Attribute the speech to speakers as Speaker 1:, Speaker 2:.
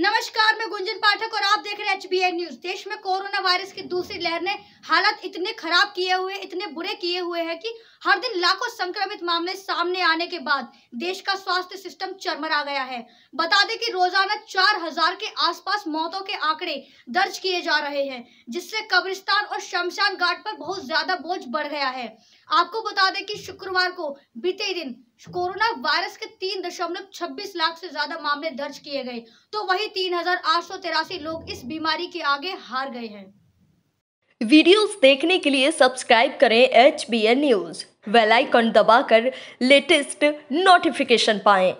Speaker 1: नमस्कार मैं गुंजन पाठक और आप देख रहे हैं एच न्यूज देश में कोरोना वायरस की दूसरी लहर ने हालत इतने खराब किए हुए इतने बुरे किए हुए हैं कि हर दिन लाखों संक्रमित मामले सामने आने के बाद देश का स्वास्थ्य सिस्टम चरमरा गया है बता दें कि रोजाना चार हजार के आसपास मौतों के आंकड़े दर्ज किए जा रहे हैं जिससे कब्रिस्तान और शमशान घाट पर बहुत ज्यादा बोझ बढ़ गया है आपको बता दें कि शुक्रवार को बीते दिन अच्छा। कोरोना वायरस के तीन दशमलव छब्बीस लाख से ज्यादा मामले दर्ज किए गए तो वही तीन हजार आठ सौ तिरासी लोग इस बीमारी के आगे हार गए हैं
Speaker 2: वीडियोस देखने के लिए सब्सक्राइब करें एच बी एन न्यूज वेलाइकन आइकन दबाकर लेटेस्ट नोटिफिकेशन पाएं